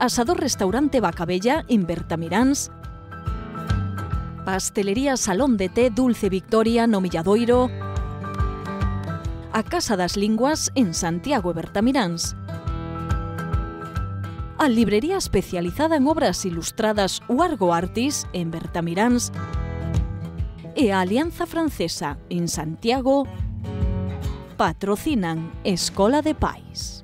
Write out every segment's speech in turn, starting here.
Asador Restaurante Bacabella en Bertamiráns, Pastelería Salón de Té Dulce Victoria no Milladoiro, a Casa das Linguas en Santiago e Bertamiráns, a librería especializada en obras ilustradas Huargo Artis en Bertamiráns e a Alianza Francesa en Santiago patrocinan Escola de País.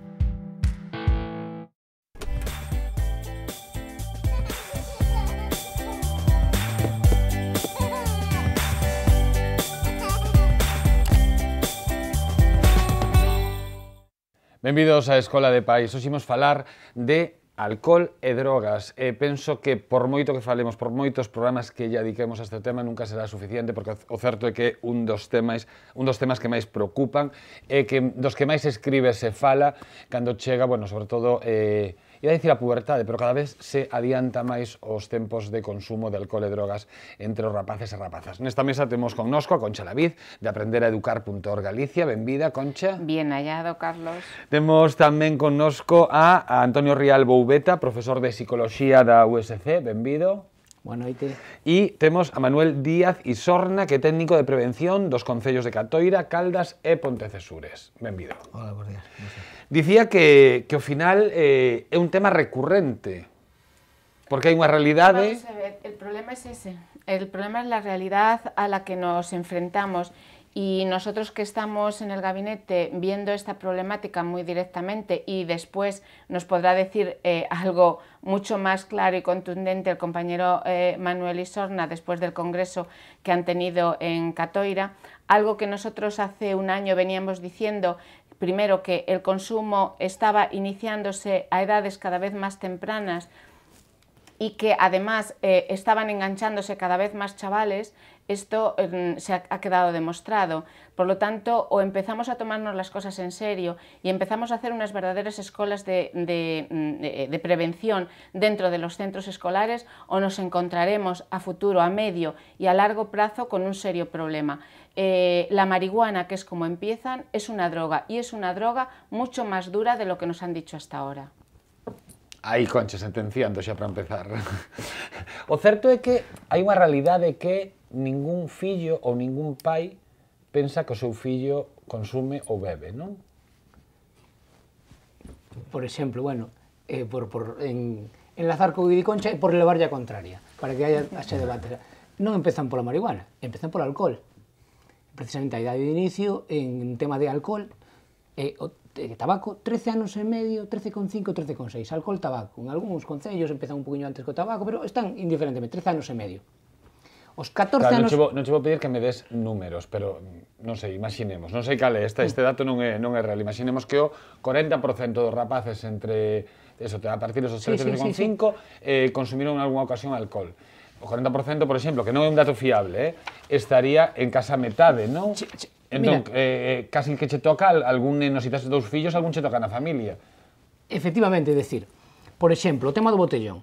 Benvidos á Escola de País. Hoxe imos falar de alcohol e drogas. E penso que por moito que falemos, por moitos programas que lle dediquemos a este tema, nunca será suficiente, porque o certo é que un dos temas, un dos temas que máis preocupan é que dos que máis escribe se fala cando chega, bueno, sobre todo eh, a dicir a pubertade, pero cada vez se adianta máis os tempos de consumo de alcohol e drogas entre os rapaces e rapazas. Nesta mesa temos connosco a Concha Lavid, de aprendereducar.org Galicia. Benvida, Concha. Bien hallado, Carlos. Temos tamén connosco a Antonio Rial Boubeta, profesor de Psicología da USC. Benvido. Boa noite. E temos a Manuel Díaz Isorna, que é técnico de prevención dos Concellos de Catoira, Caldas e Pontecesures. Benvido. Hola, bons días. Gracias. Decía que, al final eh, es un tema recurrente, porque hay una realidad... el problema es ese, el problema es la realidad a la que nos enfrentamos y nosotros que estamos en el gabinete viendo esta problemática muy directamente y después nos podrá decir eh, algo mucho más claro y contundente el compañero eh, Manuel Isorna después del congreso que han tenido en Catoira, algo que nosotros hace un año veníamos diciendo primero que el consumo estaba iniciándose a edades cada vez más tempranas y que además eh, estaban enganchándose cada vez más chavales, esto eh, se ha, quedado demostrado. Por lo tanto, o empezamos a tomarnos las cosas en serio y empezamos a hacer unas verdaderas escuelas de, prevención dentro de los centros escolares, o nos encontraremos a futuro, a medio y a largo plazo con un serio problema. eh, la marihuana, que es como empiezan, es una droga y es una droga mucho más dura de lo que nos han dicho hasta ahora. Aí, Concha, sentenciando xa para empezar. o certo é que hai unha realidade que ningún fillo ou ningún pai pensa que o seu fillo consume ou bebe, non? Por exemplo, bueno, eh, por, por en, enlazar co de Concha e por levarlle a contraria, para que haya ese debate. Non empezan pola marihuana, empezan polo alcohol precisamente a idade de inicio, en tema de alcohol e o, tabaco, 13 anos e medio, 13,5, 13,6, alcohol, tabaco. En algúns concellos empezan un poquinho antes co tabaco, pero están indiferentemente, 13 anos e medio. Os 14 claro, anos... Non te vou, non pedir que me des números, pero mm, non sei, imaginemos, non sei cal é, este, este dato non é, non é real. Imaginemos que o 40% dos rapaces entre eso, a partir dos 13,5 sí, sí, sí, sí. eh, consumiron en alguna ocasión alcohol o 40%, por exemplo, que non é un dato fiable, eh, estaría en casa metade, non? Che, che, entón, mira, eh, eh casi que che toca algún neno, se si dous fillos, algún che toca na familia. Efectivamente, é decir, por exemplo, o tema do botellón.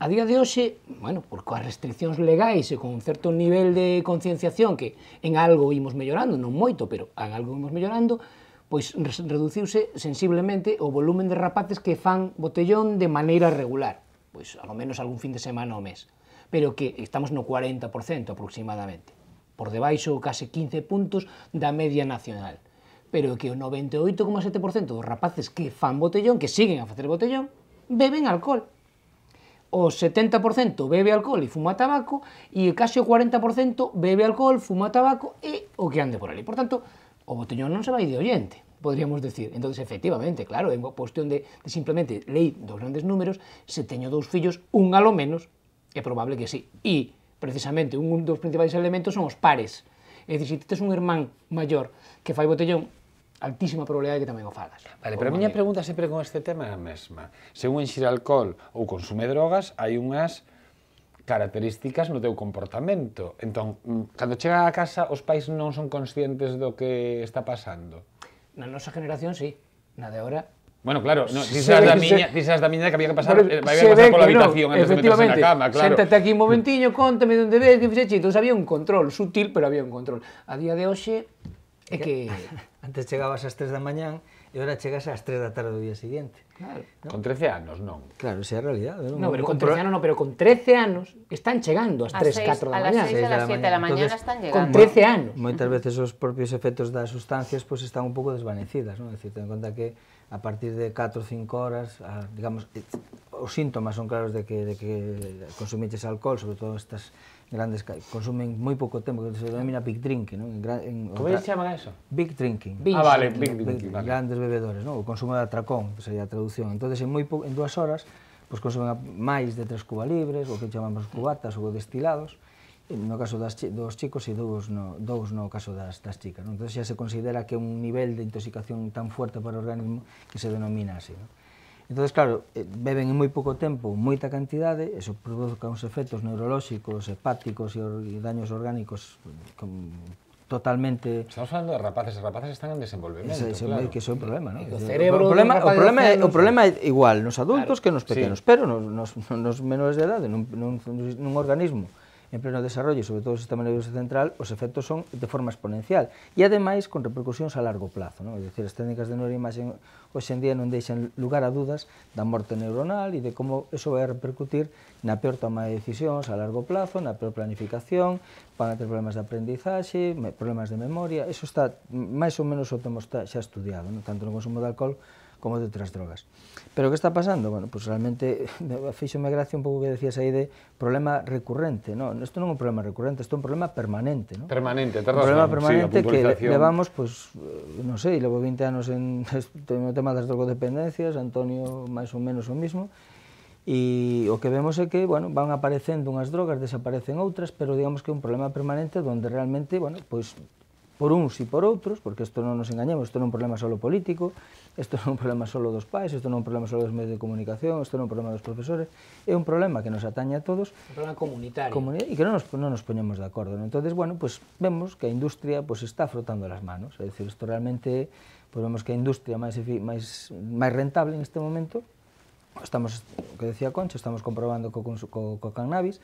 A día de hoxe, bueno, por coas restriccións legais e con un certo nivel de concienciación que en algo imos mellorando, non moito, pero en algo imos mellorando, pois reduciuse sensiblemente o volumen de rapaces que fan botellón de maneira regular pois ao menos algún fin de semana ao mes, pero que estamos no 40% aproximadamente, por debaixo case 15 puntos da media nacional, pero que o 98,7% dos rapaces que fan botellón, que siguen a facer botellón, beben alcohol. O 70% bebe alcohol e fuma tabaco e case o 40% bebe alcohol, fuma tabaco e o que ande por ali. Por tanto, o botellón non se vai de oyente podríamos decir. Entonces, efectivamente, claro, en cuestión de, de simplemente lei dos grandes números, se teño dous fillos, un alo menos, é probable que sí. E, precisamente, un dos principais elementos son os pares. É dicir, se si tes un irmán maior que fai botellón, altísima probabilidade que tamén o fagas. Vale, pero a miña pregunta sempre con este tema é a mesma. Se un enxira alcohol ou consume drogas, hai unhas características no teu comportamento. Entón, mm, cando chega a casa, os pais non son conscientes do que está pasando. Na nosa generación, sí. Na de ahora, Bueno, claro, no, dices, da miña, dices da miña que había que pasar, pero, eh, había que pasar pola habitación no, antes de meterse na cama, claro. Séntate aquí un momentiño, contame onde ves, que fixe Entón había un control, sutil, pero había un control. A día de hoxe é que... Antes chegabas ás 3 da mañan, e ora chegas ás 3 da tarde do día seguinte. Claro. ¿no? Con 13 anos, non. Claro, esa é a realidade. Non, no, pero con 13 anos, no, pero con 13 anos están chegando ás 3, 4 da mañá. A las 6, a 7 da mañá están llegando. Con 13 anos. Moitas mm. veces os propios efectos das sustancias pues, están un pouco desvanecidas, non? É dicir, ten en conta que a partir de 4 ou 5 horas, a, digamos, eh, os síntomas son claros de que, de que consumites alcohol, sobre todo estas grandes consumen moi pouco tempo, que se denomina big drinking, non? En, en Como se chama eso? Big drinking. Big ah, vale, big drinking, big, vale. Grandes bebedores, non? O consumo de atracón, sería a traducción. Entonces en moi en dúas horas pois pues, consumen máis de tres cuba libres, o que chamamos cubatas ou destilados, no caso das, dos chicos e dous no, dous no caso das, das chicas. Non? Entón, xa se considera que é un nivel de intoxicación tan fuerte para o organismo que se denomina así. Non? Entón, claro, eh, beben en moi pouco tempo moita cantidade, eso provoca uns efectos neurolóxicos, hepáticos e, daños orgánicos con, totalmente... Estamos falando de rapaces, as rapaces están en desenvolvemento, ese, ese, claro. Que son un problema, non? O, cerebro o problema, o problema, é, o problema é igual nos adultos claro, que nos pequenos, sí. pero nos, nos, nos menores de edade, nun, nun, nun organismo en pleno desarrollo, sobre todo o sistema nervioso central, os efectos son de forma exponencial e ademais con repercusións a largo plazo. Non? É dicir, as técnicas de neuroimagen hoxendía non deixan lugar a dudas da morte neuronal e de como eso vai repercutir na peor toma de decisións a largo plazo, na peor planificación, van a ter problemas de aprendizaxe, problemas de memoria, eso está máis ou menos o temos xa estudiado, non? tanto no consumo de alcohol como de outras drogas. Pero que está pasando? Bueno, pues realmente fixo-me gracia un pouco que decías aí de problema recurrente, no, isto non é un problema recurrente, isto é un problema permanente, no? Permanente, terrasón. un problema permanente sí, que levamos pues eh, non sei, levo 20 anos en no tema das drogodependencias, Antonio máis ou menos o mismo. E o que vemos é que, bueno, van aparecendo unhas drogas, desaparecen outras, pero digamos que é un problema permanente donde realmente, bueno, pois pues, por uns e por outros, porque isto non nos engañemos, isto non é un problema solo político, isto non é un problema solo dos pais, isto non é un problema solo dos medios de comunicación, isto non é un problema dos profesores, é un problema que nos atañe a todos. Un problema comunitario. Comunidade, e que non nos, non nos poñemos de acordo. Non? entonces bueno, pues, vemos que a industria pues, está frotando as manos, é dicir, isto realmente, pues, vemos que a industria máis, máis, máis rentable en este momento, estamos, o que decía Concha, estamos comprobando co, co, co cannabis,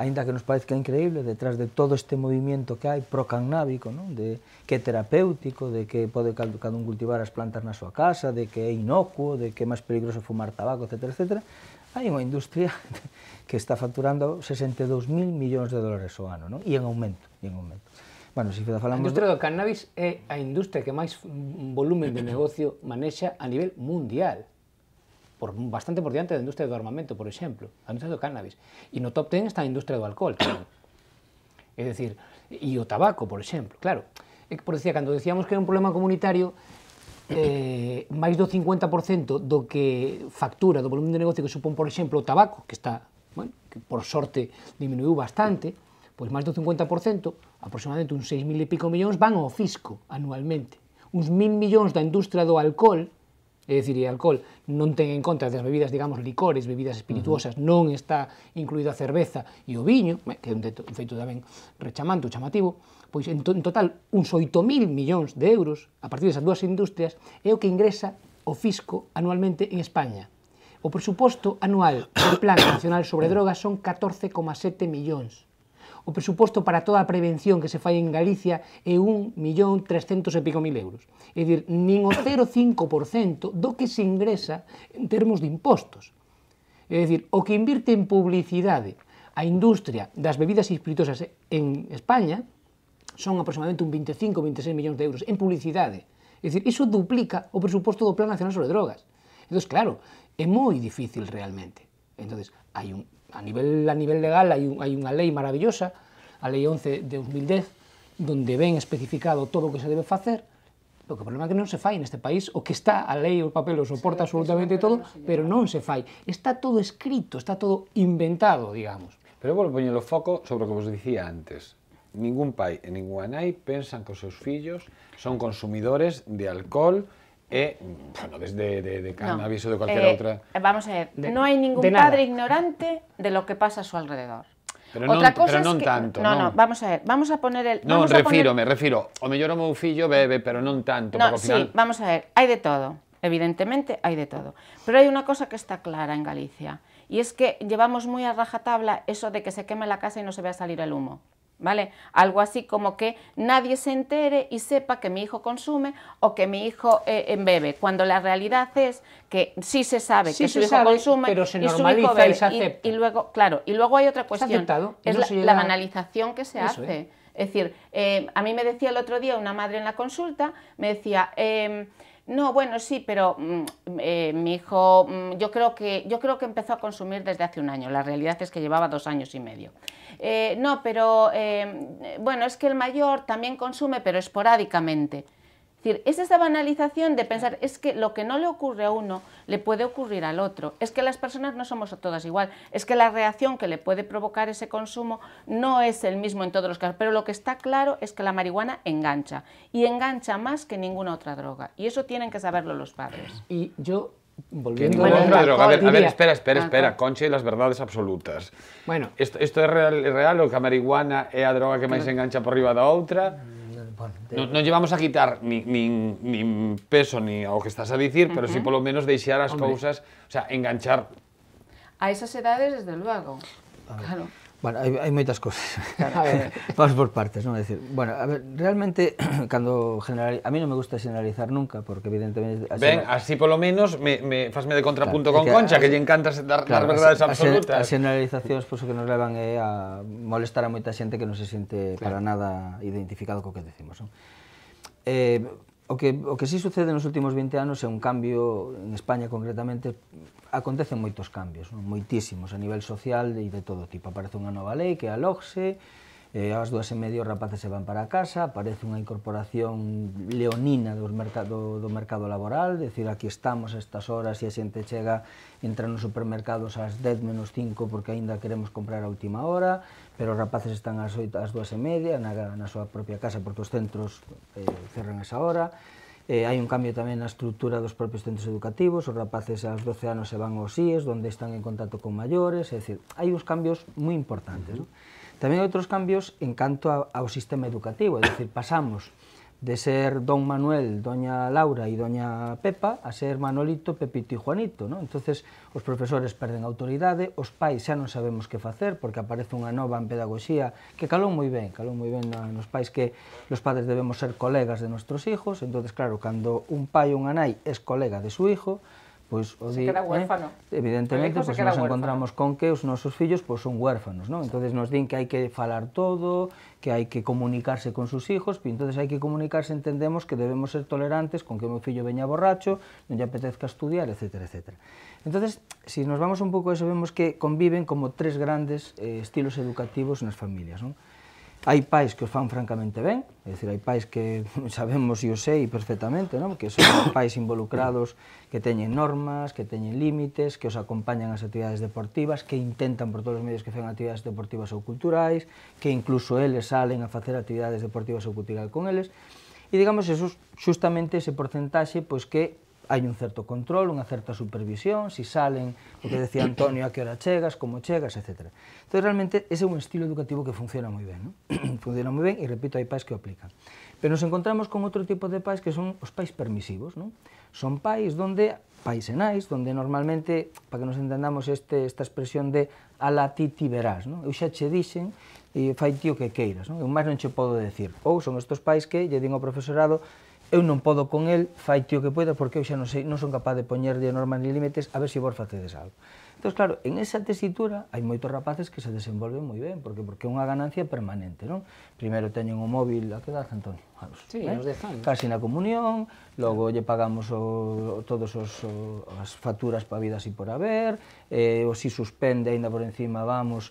aínda que nos parezca increíble, detrás de todo este movimiento que hai pro-cannábico, non? de que é terapéutico, de que pode cada un cultivar as plantas na súa casa, de que é inocuo, de que é máis peligroso fumar tabaco, etc. etc. Hai unha industria que está facturando 62.000 millóns de dólares ao ano, non? e en aumento, e en aumento. Bueno, si falamos... A industria do cannabis é a industria que máis volumen de negocio manexa a nivel mundial por, bastante por diante da industria do armamento, por exemplo, a industria do cannabis. E no top 10 está a industria do alcohol tamén. É dicir, e o tabaco, por exemplo, claro. É que, por decía, cando decíamos que era un problema comunitario, eh, máis do 50% do que factura, do volumen de negocio que supón, por exemplo, o tabaco, que está, bueno, que por sorte diminuiu bastante, pois máis do 50%, aproximadamente uns 6.000 e pico millóns, van ao fisco anualmente. Uns 1.000 millóns da industria do alcohol é dicir, e alcohol non ten en conta das bebidas, digamos, licores, bebidas espirituosas, uh -huh. non está incluída a cerveza e o viño, que é un, un feito tamén rechamante, chamativo, pois en, to, en total uns 8.000 millóns de euros a partir desas dúas industrias é o que ingresa o fisco anualmente en España. O presuposto anual do Plan Nacional sobre Drogas son 14,7 millóns o presuposto para toda a prevención que se fai en Galicia é un millón trescentos e pico mil euros. É dicir, nin o 0,5% do que se ingresa en termos de impostos. É dicir, o que invirte en publicidade a industria das bebidas espirituosas en España son aproximadamente un 25-26 millóns de euros en publicidade. É dicir, iso duplica o presuposto do Plan Nacional sobre Drogas. Entón, claro, é moi difícil realmente. Entonces, hai un, a nivel a nivel legal hai, un, hai unha lei maravillosa, a lei 11 de 2010, donde ven especificado todo o que se debe facer, o que problema é que non se fai neste país, o que está a lei, o papel o soporta absolutamente todo, pero non se fai. Está todo escrito, está todo inventado, digamos. Pero vou poñer o foco sobre o que vos dicía antes. Ningún pai e ningún nai pensan que os seus fillos son consumidores de alcohol Eh, bueno, desde de, cannabis o de cualquier eh, otra. Vamos a ver, no hay ningún padre ignorante de lo que pasa a su alrededor. Pero no, cosa tanto. No, no, vamos a ver, vamos a poner el... No, me refiero, me refiero, o me lloro Mufillo, bebe, pero no tanto. sí, vamos a ver, hay de todo, evidentemente hay de todo. Pero hay una cosa que está clara en Galicia, y es que llevamos muy a rajatabla eso de que se queme la casa y no se vea salir el humo. ¿vale? Algo así como que nadie se entere y sepa que mi hijo consume o que mi hijo eh, bebe, cuando la realidad es que sí se sabe que su hijo consume pero se normaliza Y, se acepta. Y, luego, claro, y luego hay otra cuestión, es la, banalización que se hace. ¿eh? Es. decir, eh, a mí me decía el otro día una madre en la consulta, me decía, em, no, bueno, sí, pero mm, mi hijo, mm, yo creo que yo creo que empezó a consumir desde hace un año. La realidad es que llevaba dos años y medio. Eh, no, pero eh, bueno, es que el mayor también consume, pero esporádicamente. Es decir, es esa banalización de pensar, es que lo que no le ocurre a uno, le puede ocurrir al otro. Es que las personas no somos todas igual. Es que la reacción que le puede provocar ese consumo no es el mismo en todos los casos. Pero lo que está claro es que la marihuana engancha. Y engancha más que ninguna otra droga. Y eso tienen que saberlo los padres. Y yo Volviendo bueno, la pero, a, ver, a ver, espera, espera, ah, espera. Ah. Concha y las verdades absolutas. Bueno. ¿Esto, esto es real, real o que a marihuana é a droga que máis engancha por riba da outra? No, non llevamos a quitar ni, ni, ni peso ni ao que estás a dicir, pero uh -huh. si polo menos deixar as cosas, cousas, o sea, enganchar. A esas edades, desde luego. Claro. Bueno, hai, hai moitas cousas. A ver. Vamos por partes, non? É decir, bueno, a ver, realmente, cando general... a mí non me gusta generalizar nunca, porque evidentemente... Así ben, Ben, así polo menos, me, me fasme de contrapunto claro, con que, Concha, así, que lle encanta dar claro, as verdades absolutas. As generalizacións, pois, pues, que nos levan é a molestar a moita xente que non se sente claro. para nada identificado co que decimos, non? Eh, O que, o que sí sucede nos últimos 20 anos é un cambio, en España concretamente, acontecen moitos cambios, non? moitísimos, a nivel social e de todo tipo. Aparece unha nova lei que é a LOGSE, eh, ás dúas e medio rapaces se van para casa, aparece unha incorporación leonina do mercado, do mercado laboral, decir, aquí estamos a estas horas e a xente chega, entra nos supermercados ás 10 menos 5 porque aínda queremos comprar a última hora, pero os rapaces están ás, oito, ás dúas e media na, na súa propia casa porque os centros eh, cerran esa hora eh, hai un cambio tamén na estrutura dos propios centros educativos os rapaces aos 12 anos se van aos IES onde están en contacto con maiores é dicir, hai uns cambios moi importantes uh -huh. ¿no? tamén hai outros cambios en canto a, ao sistema educativo é dicir, pasamos de ser don Manuel, doña Laura e doña Pepa a ser Manolito, Pepito e Juanito. ¿no? entonces os profesores perden autoridade, os pais xa non sabemos que facer porque aparece unha nova en pedagogía que calou moi ben, calou moi ben nos pais que os padres debemos ser colegas de nuestros hijos, entonces claro, cando un pai ou unha nai es colega de su hijo, Pues eh, evidentemente, pues nos encontramos con que os nosos fillos pues, son huérfanos, Entonces nos dicen que hay que falar todo, que hay que comunicarse con sus hijos, y entonces hay que comunicarse, entendemos que debemos ser tolerantes con que un meu venga borracho, no le apetezca estudiar, etc. etc. Entonces, si nos vamos un poco a eso, vemos que conviven como tres grandes eh, estilos educativos en las familias, Hai pais que os fan francamente ben, é dicir, hai pais que sabemos e o sei perfectamente, non? que son pais involucrados, que teñen normas, que teñen límites, que os acompañan as actividades deportivas, que intentan por todos os medios que fan actividades deportivas ou culturais, que incluso eles salen a facer actividades deportivas ou culturais con eles, e digamos, eso, xustamente ese porcentaxe pois, que hai un certo control, unha certa supervisión, si salen, o que decía Antonio, a que hora chegas, como chegas, etc. Entón, realmente, ese é un estilo educativo que funciona moi ben. ¿no? funciona moi ben e, repito, hai pais que o aplican. Pero nos encontramos con outro tipo de pais que son os pais permisivos. ¿no? Son pais donde pais e nais, donde normalmente, para que nos entendamos este, esta expresión de ala ti ti verás, non? eu xa che dixen e fai ti o que queiras, non? eu máis non che podo decir. Ou son estes pais que lle din ao profesorado eu non podo con el, fai tío que poida, porque eu xa non sei, non son capaz de poñer de normas ni límites, a ver se si vos facedes algo. Entón, claro, en esa tesitura hai moitos rapaces que se desenvolven moi ben, porque porque é unha ganancia permanente, non? Primeiro teñen o móvil, a que edad, Antonio? Anos, sí, eh? de anos. Casi na comunión, logo lle pagamos o, todos os, o, as facturas pavidas e por haber, eh, o si suspende, aínda por encima, vamos,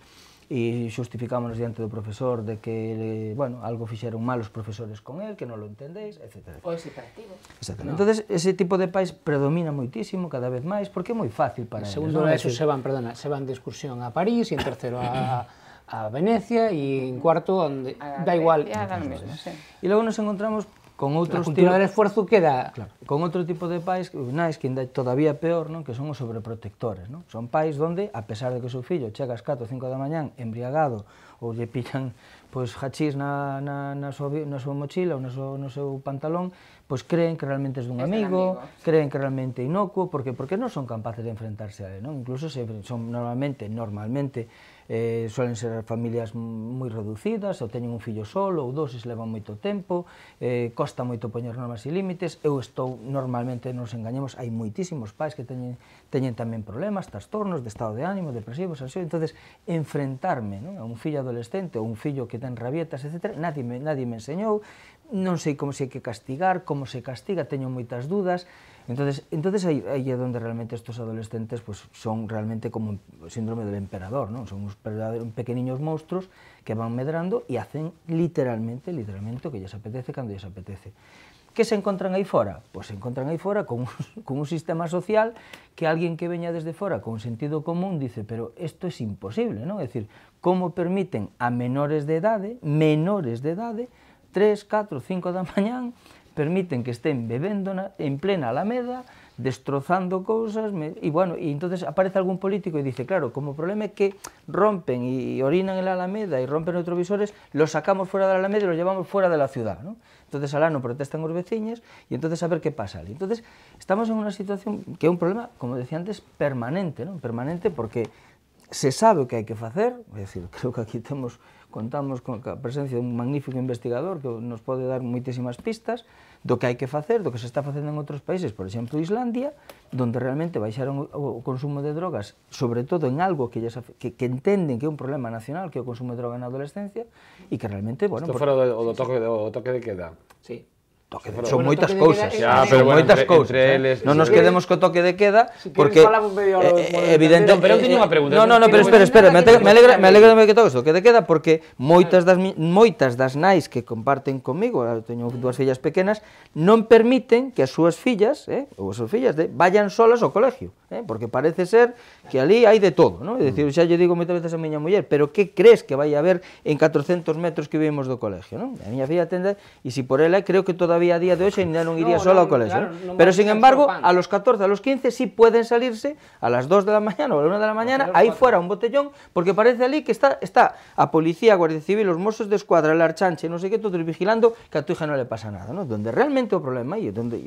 e xustificámonos diante do profesor de que, eh, bueno, algo fixeron mal os profesores con el, que non lo entendéis, etc. O es partido. Exactamente. No. Entonces, ese tipo de pais predomina moitísimo cada vez máis porque é moi fácil para eles. Segundo eles, se van, perdona, se van de excursión a París e en terceiro a a Venecia e en cuarto onde a da igual. E logo nos encontramos con outros a cultura tipo... de esforzo queda claro. con outro tipo de pais, nais que ainda todavía peor, non, que son os sobreprotectores, non? Son pais onde a pesar de que o seu fillo chega ás 4 ou 5 da mañán embriagado ou lle pillan pois hachís na, na, na, súa, na súa mochila ou na súa, no seu pantalón, pois creen que realmente es dun amigo, amigo, creen que realmente é inocuo, porque porque non son capaces de enfrentarse a ele, non? Incluso se son normalmente, normalmente eh, suelen ser familias moi reducidas, ou teñen un fillo solo ou dos, e se levan moito tempo, eh, costa moito poñer normas e límites, eu estou, normalmente, nos engañemos, hai moitísimos pais que teñen, teñen tamén problemas, trastornos de estado de ánimo, depresivos, ansiosos, entonces enfrentarme non? a un fillo adolescente ou un fillo que ten rabietas, etc., nadie me, nadie me enseñou, non sei como se hai que castigar, como se castiga, teño moitas dudas, Entonces, entonces aí, aí é donde realmente estos adolescentes pues, son realmente como o síndrome del emperador, ¿no? son uns pequeniños monstruos que van medrando e hacen literalmente, literalmente o que lles apetece cando lles apetece. Que se encontran aí fora? Pois pues se encontran aí fora con, con un sistema social que alguén que veña desde fora con sentido común dice, pero isto é es imposible, non? É dicir, como permiten a menores de idade, menores de idade, 3, 4, 5 da mañán, permiten que estén bebendo en plena Alameda, destrozando cosas. y bueno, y entonces aparece algún político y dice, claro, como problema es que rompen y orinan en la Alameda y rompen retrovisores, los sacamos fuera de la Alameda y los llevamos fuera de la ciudad, ¿no? Entonces no protestan los vecinos y entonces a ver qué pasa. entonces estamos en una situación que es un problema, como decía antes, permanente, ¿no? Permanente porque se sabe que hay que hacer, es decir, creo que aquí contamos con la presencia de un magnífico investigador que nos puede dar muchísimas pistas, do que hai que facer, do que se está facendo en outros países, por exemplo, Islandia, donde realmente baixaron o consumo de drogas, sobre todo en algo que, ellas, que, que entenden que é un problema nacional, que é o consumo de droga na adolescencia, e que realmente, bueno... Isto fora o do, do, toque, do toque de queda. Sí. Toque de, son bueno, moitas cousas, ya, pero son bueno, moitas cousas. Eh. Eles, non nos quedemos co toque de queda si porque eh, evidente, pero teño unha eh, eh, pregunta. Non, non, pero espera, espera, me, me alegra, me alegra que toques o toque de queda porque moitas das moitas das nais que comparten comigo, teño mm. dúas fillas pequenas, non permiten que as súas fillas, eh, ou as súas fillas de, vayan solas ao colegio, eh, porque parece ser que ali hai de todo, non? É dicir, mm. xa lle digo moitas veces a miña muller, pero que crees que vai haber en 400 metros que vivimos do colegio, non? A miña filla tende, e si por ela creo que toda todavía a día de hoxe ainda non iría no, solo no, ao colexo. Claro, ¿eh? ¿no? Pero, sin embargo, a los 14, a los 15, sí pueden salirse a las 2 de la mañana ou a la 1 de la mañana, no, aí fuera un botellón, porque parece ali que está está a policía, a Guardia Civil, os mozos de escuadra, el archanche, non sei que, todos vigilando que a tu hija non le pasa nada, ¿no? Donde realmente o problema e donde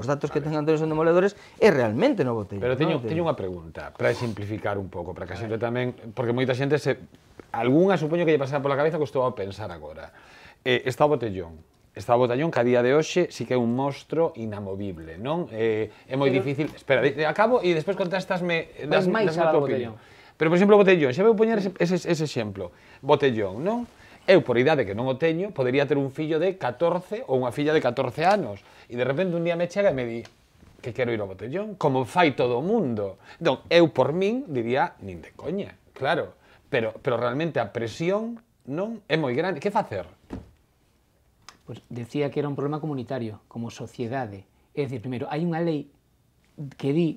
os datos que tengan todos son demoledores é realmente no botellón. Pero teño, ¿no? teño unha pregunta, para simplificar un pouco, para que a xente tamén, porque moita xente se... algunha supoño que lle pasara pola cabeza que estou a pensar agora. Eh, está o botellón, está o Botallón que a día de hoxe sí que é un monstro inamovible, non? Eh, é moi Pero... difícil... Espera, acabo e despois contestasme... Das, máis das a Botellón. Pero, por exemplo, Botellón, xa vou poñer ese, ese, ese exemplo. Botellón, non? Eu, por idade que non o teño, podería ter un fillo de 14 ou unha filla de 14 anos. E de repente un día me chega e me di que quero ir ao botellón, como fai todo o mundo. Non, eu por min diría nin de coña, claro. Pero, pero realmente a presión non é moi grande. Que facer? Pois decía que era un problema comunitario, como sociedade. É dicir, primeiro, hai unha lei que di,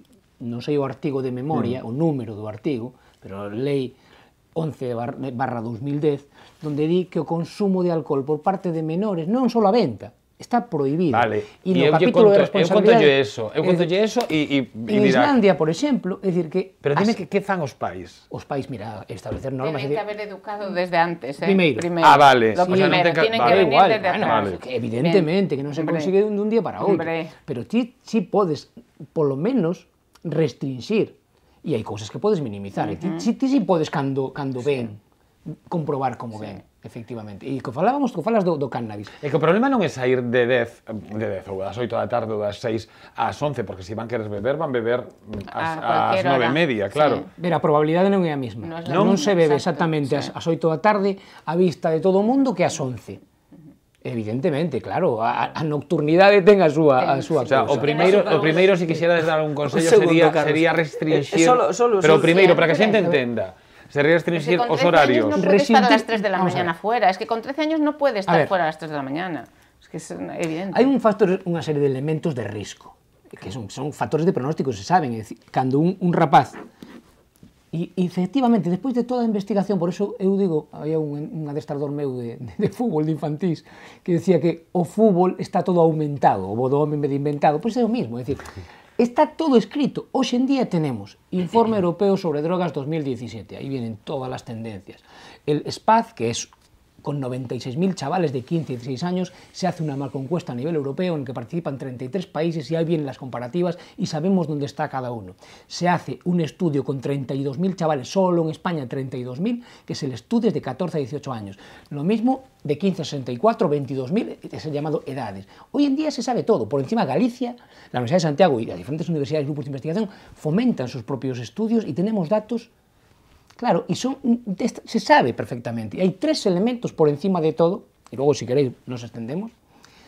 non sei o artigo de memoria, mm. o número do artigo, pero a lei 11 barra 2010, donde di que o consumo de alcohol por parte de menores, non só a venta, está prohibido. Vale. E no e capítulo conto, de responsabilidade... Eu contolle eso, eu contolle eso e, e, En Islandia, por exemplo, é dicir que... Pero dime as, que, que fan os pais? Os pais, mira, establecer normas... Tienen que haber educado desde antes, eh? Primeiro. Ah, vale. Lo primero, tienen vale, que venir igual, desde bueno, atrás. Vale. Que evidentemente, Bien. que non se consigue de un día para outro. Hombre. Pero ti, ti podes, polo menos, restringir. E hai cousas que podes minimizar. Uh -huh. Ti, ti, ti si podes cando, cando sí. ven comprobar como sí. ven, efectivamente. E que falábamos, que falas do, do cannabis. E que o problema non é sair de 10, de 10 ou das 8 da tarde ou das 6 ás 11, porque se si van querer beber, van beber ás, 9 e media, claro. Sí. Ver, a probabilidade non é a mesma. Non, non, non se bebe exacto, exactamente sí. ás 8 da tarde a vista de todo o mundo que ás 11. Evidentemente, claro, a, a nocturnidade ten a súa a súa o sea, cousa. O primeiro, o primeiro se si quixerades dar un consello sería sería eh, eh, restringir, solo, solo, pero o primeiro para que a xente entenda Se restringir os horarios. No puede estar a las 3 de la Vamos mañana fuera. Es que con 13 años no puede estar a fuera a las 3 de la mañana. Es que es evidente. Hai un factor, unha serie de elementos de risco, que son, son factores de pronóstico, se saben. É dicir, cando un, un rapaz E, efectivamente, despois de toda a investigación, por eso eu digo, había un, un adestrador meu de, de, de fútbol de infantís que decía que o fútbol está todo aumentado, o do home inventado, pois pues é o mismo, é dicir, Está todo escrito. Hoy en día tenemos Informe Europeo sobre Drogas 2017. Ahí vienen todas las tendencias. El SPAD, que es con 96.000 chavales de 15 y 16 años, se hace una marco-encuesta a nivel europeo en que participan 33 países y ahí vienen las comparativas y sabemos dónde está cada uno. Se hace un estudio con 32.000 chavales, solo en España 32.000, que es el estudio de 14 a 18 años. Lo mismo de 15 a 64, 22.000, es el llamado edades. Hoy en día se sabe todo. Por encima Galicia, la Universidad de Santiago y las diferentes universidades y grupos de investigación fomentan sus propios estudios y tenemos datos Claro, y son, mm, se sabe perfectamente. hai tres elementos por encima de todo, e logo, se si queréis, nos extendemos.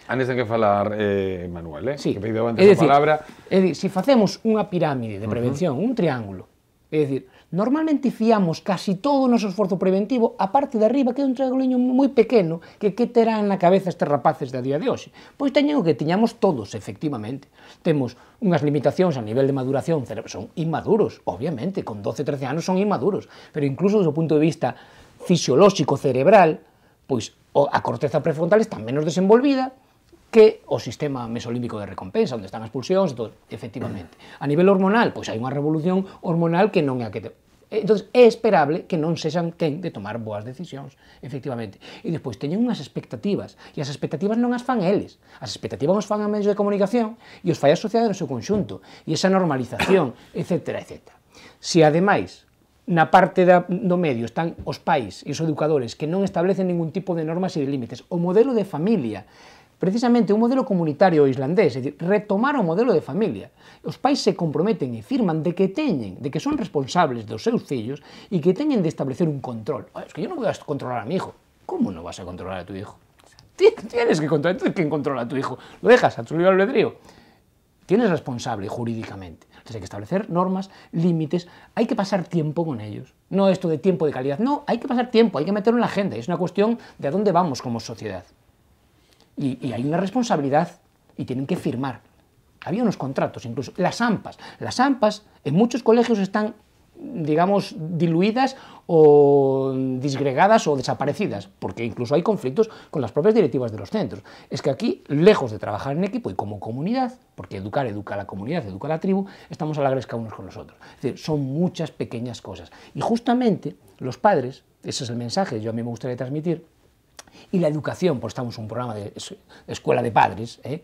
Antes ten que falar, eh, Manuel, eh? Sí. que pedido antes é decir, a palabra. É dicir, se si facemos unha pirámide de prevención, uh -huh. un triángulo, é dicir, Normalmente fiamos casi todo o noso esforzo preventivo a parte de arriba, que é un trianguliño moi pequeno, que que terán na cabeza estes rapaces da día de hoxe? Pois teñen o que tiñamos todos, efectivamente. Temos unhas limitacións a nivel de maduración, son inmaduros, obviamente, con 12, 13 anos son inmaduros, pero incluso do punto de vista fisiolóxico, cerebral, pois a corteza prefrontal está menos desenvolvida, que o sistema mesolímbico de recompensa, onde están as pulsións, todo, efectivamente. A nivel hormonal, pois hai unha revolución hormonal que non é a que te... Entón, é esperable que non sexan quen de tomar boas decisións, efectivamente. E despois teñen unhas expectativas, e as expectativas non as fan eles. As expectativas os fan a medios de comunicación e os fai a sociedade no seu conxunto, e esa normalización, etc. etc. Se ademais na parte da, do medio están os pais e os educadores que non establecen ningún tipo de normas e de límites, o modelo de familia precisamente un modelo comunitario islandés, es decir, retomar un modelo de familia. Los países se comprometen y e firman de que teñen, de que son responsables los seus fillos y e que teñen de establecer un control. Es que yo no voy a controlar a mi hijo. ¿Cómo no vas a controlar a tu hijo? Tienes que controlar, ¿quién controla a tu hijo? Lo dejas a tu libre albedrío. Tienes responsable jurídicamente? Entonces hay que establecer normas, límites, hay que pasar tiempo con ellos. No esto de tiempo de calidad, no, hay que pasar tiempo, hay que meterlo en la agenda. Es una cuestión de a dónde vamos como sociedad y, hay una responsabilidad y tienen que firmar. Había unos contratos incluso. Las AMPAs. Las AMPAs en muchos colegios están, digamos, diluidas o disgregadas o desaparecidas, porque incluso hay conflictos con las propias directivas de los centros. Es que aquí, lejos de trabajar en equipo y como comunidad, porque educar educa a la comunidad, educa a la tribu, estamos a la gresca unos con los otros. son muchas pequeñas cosas. Y justamente los padres, ese es el mensaje que yo a mí me gustaría transmitir, y la educación, pues estamos en un programa de escuela de padres, ¿eh?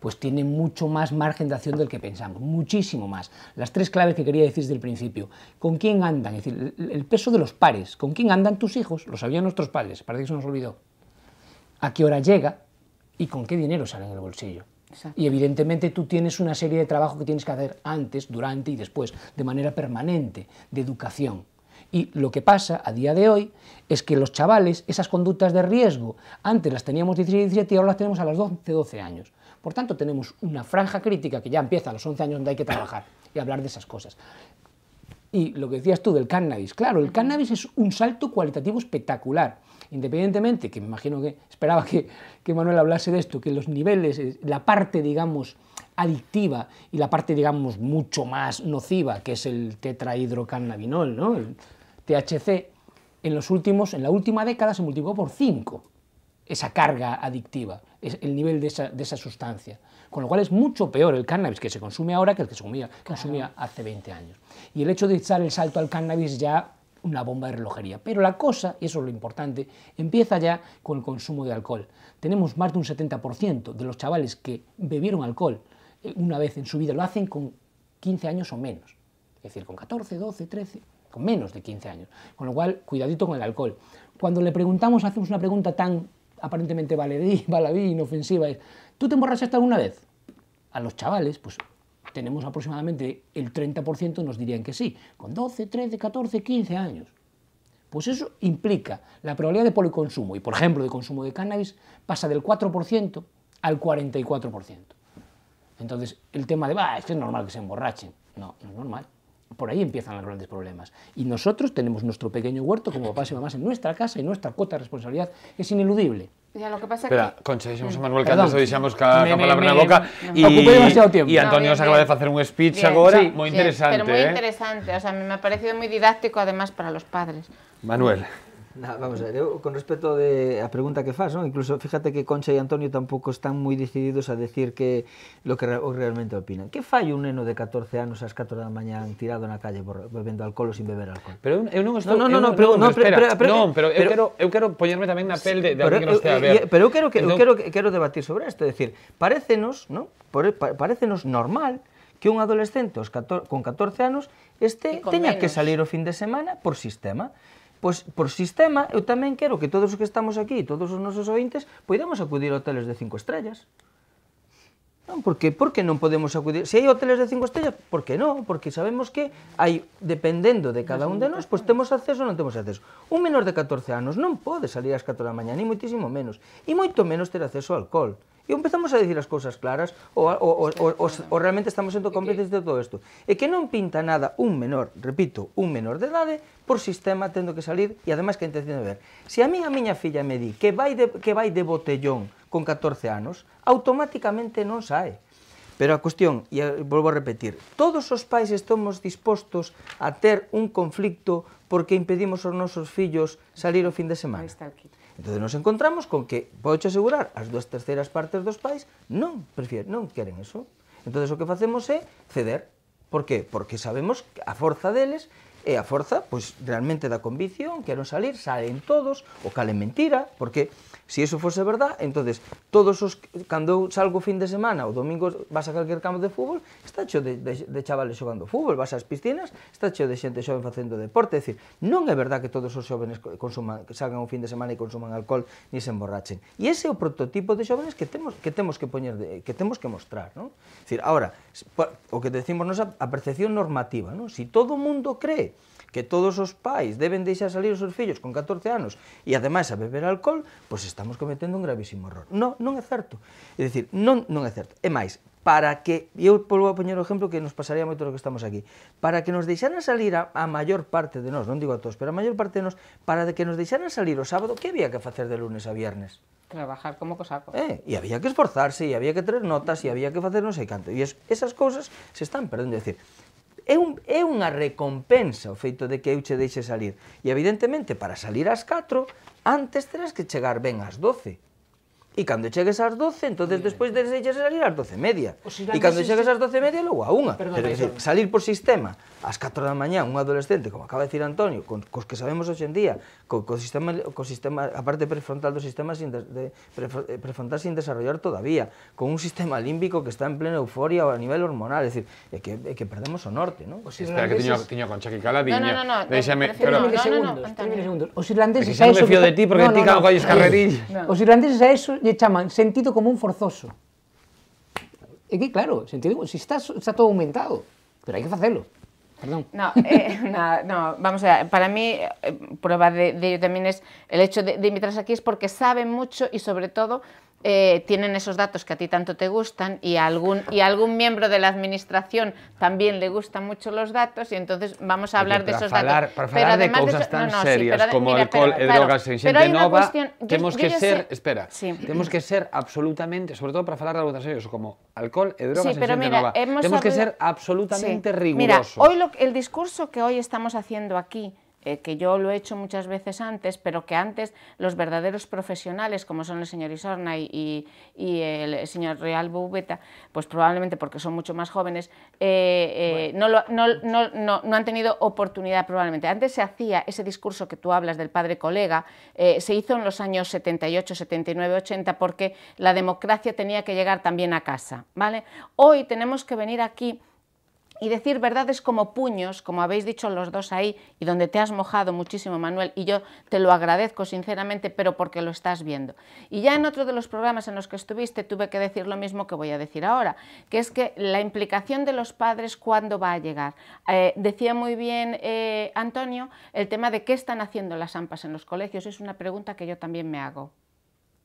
pues tiene mucho más margen de acción del que pensamos, muchísimo más. Las tres claves que quería decir desde el principio, ¿con quién andan? Es decir, el peso de los pares, ¿con quién andan tus hijos? Lo sabían nuestros padres, parece que se nos olvidó. ¿A qué hora llega y con qué dinero sale en el bolsillo? Y evidentemente tú tienes una serie de trabajo que tienes que hacer antes, durante y después, de manera permanente, de educación. Y lo que pasa a día de hoy es que los chavales, esas conductas de riesgo, antes las teníamos 16, 17 y ahora las tenemos a los 12, 12 años. Por tanto, tenemos una franja crítica que ya empieza a los 11 años donde hay que trabajar y hablar de esas cosas. Y lo que decías tú del cannabis, claro, el cannabis es un salto cualitativo espectacular. Independientemente, que me imagino que esperaba que, Manuel hablase de esto, que los niveles, eh, la parte, digamos, adictiva y la parte, digamos, mucho más nociva, que es el tetrahidrocannabinol, ¿no? THC en, los últimos, en la última década se multiplicó por 5 esa carga adictiva, el nivel de esa, sustancia. Con lo cual es mucho peor el cannabis que se consume ahora que el que se consumía, consumía hace 20 años. Y el hecho de echar el salto al cannabis ya una bomba de relojería. Pero la cosa, y eso es lo importante, empieza ya con el consumo de alcohol. Tenemos más de un 70% de los chavales que bebieron alcohol eh, una vez en su vida, lo hacen con 15 años o menos. Es decir, con 14, 12, 13 con menos de 15 años. Con lo cual, cuidadito con el alcohol. Cuando le preguntamos, hacemos una pregunta tan aparentemente baladí, inofensiva, es, ¿tú te emborrachaste alguna vez? A los chavales, pues tenemos aproximadamente el 30% nos dirían que sí, con 12, 13, 14, 15 años. Pues eso implica la probabilidad de policonsumo y, por ejemplo, de consumo de cannabis pasa del 4% al 44%. Entonces, el tema de, va, es es normal que se emborrachen. No, no es normal por ahí empiezan los grandes problemas. Y nosotros tenemos nuestro pequeño huerto como papás y mamás en nuestra casa y nuestra cuota de responsabilidad es ineludible. Ya, lo que pasa Espera, que... Concha, decimos a mm. Manuel que antes cada decíamos ca, la palabra la boca me, Antonio se acaba de hacer un speech ahora. Muy sí, interesante. pero muy ¿eh? interesante, o sea, me ha parecido muy didáctico además para los padres. Manuel. Na, vamos a ver, eu con respecto de a pregunta que faz, non? incluso fíjate que Concha e Antonio tampouco están moi decididos a decir que lo que realmente opinan. Que fai un neno de 14 anos ás 4 da mañá tirado na calle bebendo alcohol ou sin beber alcohol? Pero eu non estou... Non, non, non, pero, non, pero, espera, pero, non pero, eu, quero, eu quero poñerme tamén na pel de, de alguén que non estea a ver. Pero eu quero, que, eu entón- quero, quero debatir sobre isto, é dicir, parécenos, non? parécenos normal que un adolescente con 14 anos este teña que salir o fin de semana por sistema pois por sistema eu tamén quero que todos os que estamos aquí, todos os nosos ointes, poidamos acudir a hoteles de cinco estrellas. Non, porque, porque non podemos acudir? Se hai hoteles de cinco estrellas, por que non? Porque sabemos que hai, dependendo de cada un de nós, pois temos acceso ou non temos acceso. Un menor de 14 anos non pode salir ás 4 da mañá, ni moitísimo menos. E moito menos ter acceso ao alcohol. E empezamos a dicir as cousas claras, o, o, o, ou, ou, ou realmente estamos sendo cómplices de todo isto. E que non pinta nada un menor, repito, un menor de edade, por sistema tendo que salir, e ademais que intención de ver. Se a mí a miña filla me di que vai de, que vai de botellón con 14 anos, automáticamente non sae. Pero a cuestión, e volvo a repetir, todos os pais estamos dispostos a ter un conflicto porque impedimos aos nosos fillos salir o fin de semana. Entonces nos encontramos con que, podoche asegurar, as dúas terceiras partes dos pais non prefieren, non queren eso. Entonces o que facemos é ceder. Por qué? Porque sabemos que a forza deles é a forza, pois, realmente da convicción, queren salir, salen todos, o cal mentira, porque Si eso fose verdad, entonces todos os cando salgo fin de semana, o domingo vas a calquer campo de fútbol, está cheo de, de, de chavales xogando fútbol, vas ás piscinas, está cheo de xente xoven facendo deporte, é dicir, non é verdad que todos os xovenes consuman, que salgan un fin de semana e consuman alcohol ni se emborrachen. E ese é o prototipo de xovenes que temos que temos que poñer de, que temos que mostrar, non? É dicir, agora, o que decimos nosa a percepción normativa, non? Si todo o mundo cree que todos os pais deben deixar salir os seus fillos con 14 anos e ademais a beber alcohol, pois estamos cometendo un gravísimo error. Non, non é certo. É dicir, non, non é certo. É máis, para que, eu volvo a poñer o exemplo que nos pasaría moito do que estamos aquí, para que nos deixaran salir a, a maior parte de nós, non digo a todos, pero a maior parte de nós, para que nos deixaran salir o sábado, que había que facer de lunes a viernes? Trabajar como cosaco. Eh, e había que esforzarse, e había que traer notas, e había que facer non sei canto. E es, esas cousas se están perdendo. É dicir, é, un, é unha recompensa o feito de que eu che deixe salir. E evidentemente, para salir ás 4, antes terás que chegar ben ás 12. E cando chegues ás 12, entonces despois desexes salir ás 12 e media. E cando chegues ás 12 e media, logo a unha. Perdón, Pero, decir, salir por sistema as 4 da mañá un adolescente, como acaba de decir Antonio, con, cos que sabemos hoxendía, co, co sistema, co sistema, a parte prefrontal do sistema sin de, de, pre, eh, prefrontal sin desarrollar todavía, con un sistema límbico que está en plena euforia a nivel hormonal, é dicir, é que, é que perdemos o norte, non? Os Espera, que teño, teño con Chaki Caladiña. No, no, no, no, Déxame, pero... No, no, no, segundos. Os irlandeses... É que xa me fío de ti porque ti cando colles carrerillas. Os irlandeses a eso lle chaman sentido común forzoso. É que claro, sentido, si está, está todo aumentado, pero hai que facelo. No, eh, no, vamos a para mí eh, prueba de, ello también es el hecho de, invitarse aquí es porque sabe mucho y sobre todo eh, tienen esos datos que a ti tanto te gustan y a algún, y algún miembro de la administración también le gustan mucho los datos y entonces vamos a hablar de esos datos. Para de cosas tan serias como alcohol drogas nova, tenemos que ser, espera, tenemos que ser absolutamente, sobre todo para hablar de algo tan serio como alcohol y drogas sí, pero nova, que ser absolutamente rigurosos. Mira, hoy el discurso que hoy estamos haciendo aquí eh, que yo lo he hecho muchas veces antes, pero que antes los verdaderos profesionales, como son el señor Isorna y, y, el señor Real Bubeta, pues probablemente porque son mucho más jóvenes, eh, eh, no, no, han tenido oportunidad probablemente. Antes se hacía ese discurso que tú hablas del padre colega, se hizo en los años 78, 79, 80, porque la democracia tenía que llegar también a casa. ¿vale? Hoy tenemos que venir aquí y decir verdades como puños, como habéis dicho los dos ahí, y donde te has mojado muchísimo, Manuel, y yo te lo agradezco sinceramente, pero porque lo estás viendo. Y ya en otro de los programas en los que estuviste tuve que decir lo mismo que voy a decir ahora, que es que la implicación de los padres, ¿cuándo va a llegar? Eh, decía muy bien eh, Antonio el tema de qué están haciendo las AMPAs en los colegios, es una pregunta que yo también me hago.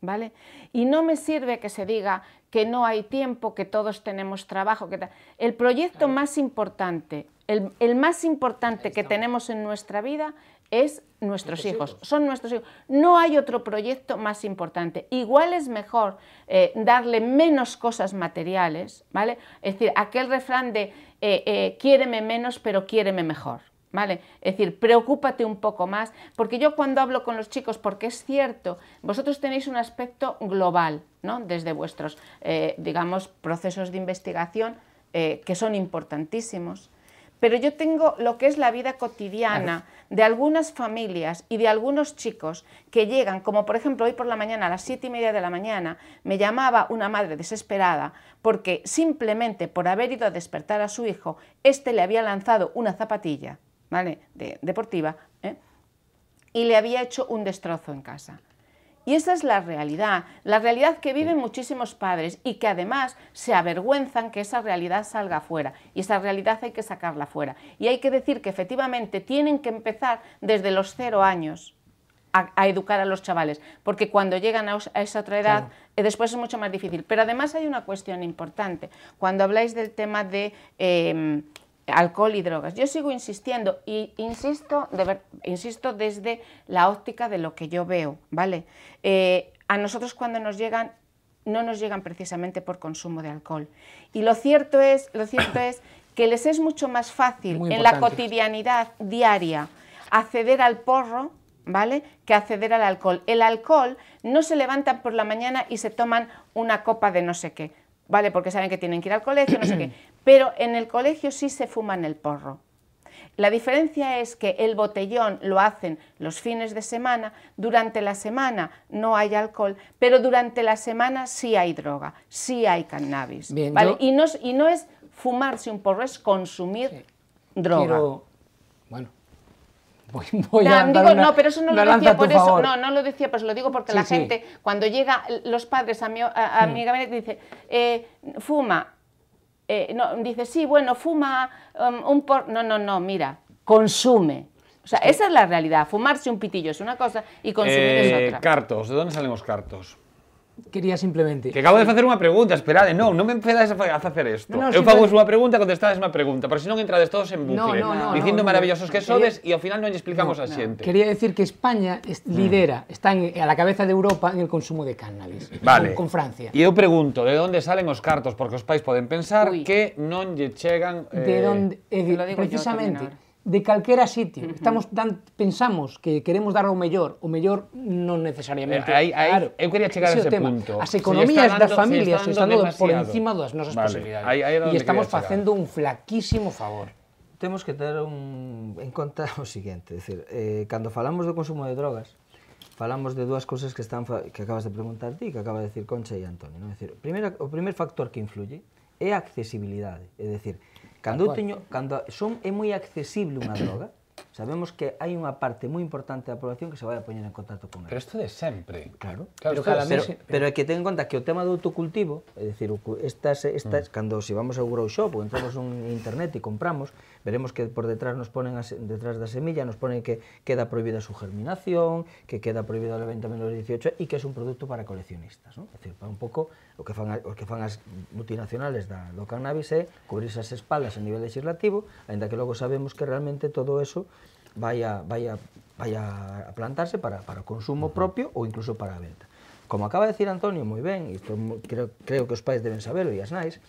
¿vale? Y no me sirve que se diga que no hay tiempo, que todos tenemos trabajo. Que el proyecto más importante, el, más importante que tenemos en nuestra vida es nuestros hijos, son nuestros hijos. No hay otro proyecto más importante. Igual es mejor eh, darle menos cosas materiales, ¿vale? Es decir, aquel refrán de eh, eh, quiéreme menos, pero quiéreme mejor. Es decir, preocúpate un poco más, porque yo cuando hablo con los chicos, porque es cierto, vosotros tenéis un aspecto global, ¿no? Desde vuestros, eh, digamos, procesos de investigación eh, que son importantísimos. Pero yo tengo lo que es la vida cotidiana de algunas familias y de algunos chicos que llegan, como por ejemplo hoy por la mañana, a las siete y media de la mañana, me llamaba una madre desesperada porque simplemente por haber ido a despertar a su hijo, este le había lanzado una zapatilla de, deportiva, ¿eh? y le había hecho un destrozo en casa. Y esa es la realidad, la realidad que viven muchísimos padres y que además se avergüenzan que esa realidad salga afuera. Y esa realidad hay que sacarla fuera Y hay que decir que efectivamente tienen que empezar desde los cero años a, educar a los chavales, porque cuando llegan a, esa otra edad eh, después es mucho más difícil. Pero además hay una cuestión importante. Cuando habláis del tema de... Em, alcohol y drogas. Yo sigo insistiendo y insisto, insisto desde la óptica de lo que yo veo, ¿vale? Eh, a nosotros cuando nos llegan no nos llegan precisamente por consumo de alcohol. Y lo cierto es, lo cierto es que les es mucho más fácil en la cotidianidad diaria acceder al porro ¿vale? que acceder al alcohol. El alcohol no se levantan por la mañana y se toman una copa de no sé qué. ¿Vale? Porque saben que tienen que ir al colegio, no sé qué. pero en el colegio sí se fuman el porro. La diferencia es que el botellón lo hacen los fines de semana, durante la semana no hay alcohol, pero durante la semana sí hay droga, sí hay cannabis. y, no, y, no, es fumarse un porro, es consumir droga. Bueno, Voy, no, a digo, no, pero eso no lo decía por eso. No, no lo decía, pues lo digo porque la gente, cuando llega los padres a mi, a, mm. gabinete, dice, eh, fuma, eh, no, dice, sí, bueno, fuma um, un por... No, no, no, mira, consume. O sea, esa es la realidad. Fumarse un pitillo es una cosa y consumir es eh, otra. Cartos, ¿de dónde salen los cartos? quería simplemente... Que acabo de facer unha pregunta, esperade, non, non me empezades a facer isto. No, no, eu fago unha pregunta, contestades unha pregunta, por si non entrades todos en bucle, no, no, no, dicindo no, maravillosos no, que sodes e ao final non lle explicamos no, a xente. No. Quería decir que España es, mm. lidera, está en, a la cabeza de Europa en el consumo de cannabis, vale. con, con Francia. E eu pregunto, de onde salen os cartos? Porque os pais poden pensar Uy. que non lle chegan... Eh... eh de onde, eh, precisamente... Yo, de calquera sitio. Estamos dan, pensamos que queremos dar o mellor, o mellor non necesariamente. Eh, aí, aí, claro. Eu quería chegar a ese tema. punto. As economías dando, das familias están dando, están por encima das nosas vale. posibilidades. Aí, aí e estamos facendo un flaquísimo favor. Temos que ter un, en conta o siguiente, decir, eh, cando falamos do consumo de drogas, falamos de dúas cousas que están que acabas de preguntar ti, que acaba de decir Concha e Antonio, non? É decir, primeira, o primer factor que influye é a accesibilidade, é decir, Cando teño, cando son é moi accesible unha droga, sabemos que hai unha parte moi importante da población que se vai a poñer en contacto con ela. Pero isto de sempre. Claro. claro pero, cada mes... pero, pero é que ten en conta que o tema do autocultivo, é dicir, estas, estas mm. cando se vamos ao grow shop ou entramos en internet e compramos, veremos que por detrás nos ponen as, detrás da semilla nos ponen que queda prohibida a su germinación, que queda prohibida a venta menos 18 e que é un produto para coleccionistas, non? É dicir, para un pouco o que fan o que fan as multinacionales da, do cannabis é cubrirse as espaldas a nivel legislativo, aínda que logo sabemos que realmente todo eso vai a, vai a, vai a plantarse para, para o consumo propio ou incluso para a venta. Como acaba de decir Antonio, moi ben, isto creo, creo que os pais deben saberlo e as nais,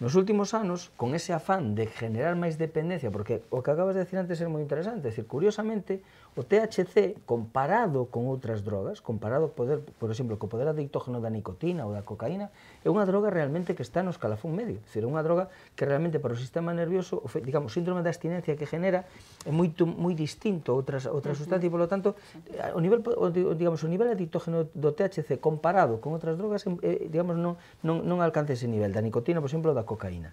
nos últimos anos, con ese afán de generar máis dependencia, porque o que acabas de decir antes é moi interesante, é decir, curiosamente, O THC, comparado con outras drogas, comparado, poder, por exemplo, co poder adictógeno da nicotina ou da cocaína, é unha droga realmente que está no escalafón medio. É unha droga que realmente para o sistema nervioso, digamos, o síndrome da abstinencia que genera é moito moi distinto a outras, outras sustancias, e, polo tanto, o nivel, digamos, o nivel adictógeno do THC comparado con outras drogas, digamos, non, non, non alcanza ese nivel da nicotina, por exemplo, da cocaína.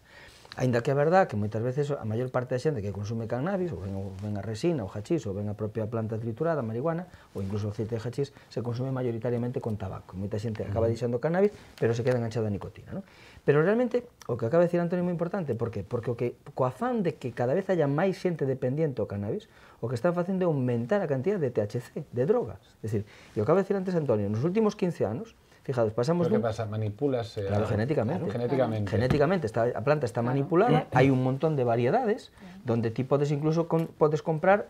Ainda que é verdad que moitas veces a maior parte da xente que consume cannabis, ou ven, ou ven a resina, o hachís, ou ven a propia planta triturada, a marihuana, ou incluso o aceite de hachís, se consume maioritariamente con tabaco. Moita xente acaba deixando cannabis, pero se queda enganchada a nicotina. ¿no? Pero realmente, o que acaba de decir Antonio é moi importante, porque porque o que co afán de que cada vez haya máis xente dependiente do cannabis, o que están facendo é aumentar a cantidad de THC, de drogas. Es decir, e o acaba de decir antes Antonio, nos últimos 15 anos, Fijaos, pasamos... ¿Qué pasa? Manipulas... Eh, genéticamente. genéticamente. Genéticamente, la planta está manipulada, hay un montón de variedades donde tú puedes incluso puedes comprar...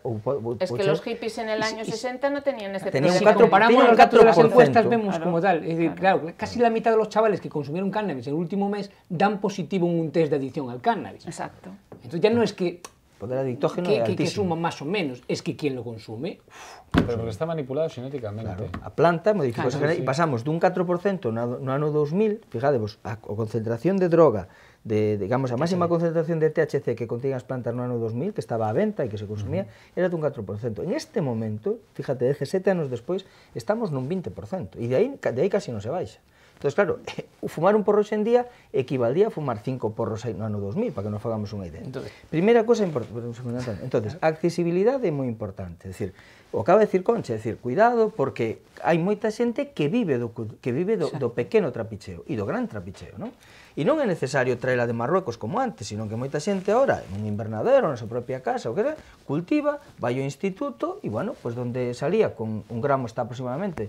es que los hippies en el año 60 no tenían este tipo Si comparamos de las encuestas vemos como tal. claro, casi la mitad de los chavales que consumieron cannabis en el último mes dan positivo un test de adicción al cannabis. Exacto. Entonces ya no es que poder adictógeno que, é que, que suman máis ou menos, es que quen lo consume. Pero porque está manipulado xenéticamente. Claro, a planta modificou claro, sí. e pasamos dun 4% no ano 2000, fijadevos, a, a concentración de droga, de, digamos, a máxima sí. concentración de THC que contiñan as plantas no ano 2000, que estaba á venta e que se consumía, uh -huh. era dun 4%. En este momento, fíjate, 17 anos despois, estamos nun 20%, e de aí, de aí casi non se baixa. Uh Entonces, claro, fumar un porro en día equivaldría a fumar cinco porros en no ano 2000, para que nos fagamos unha idea. Entonces, Primeira cosa importante, entonces, a accesibilidade é moi importante, é dicir, o acaba de decir Concha, é dicir, cuidado porque hai moita xente que vive do que vive do, do pequeno trapicheo e do gran trapicheo, non? E non é necesario traela de Marruecos como antes, sino que moita xente ahora, nun invernadero, na súa propia casa, o que era, cultiva, vai ao instituto e, bueno, pois pues, donde salía con un gramo está aproximadamente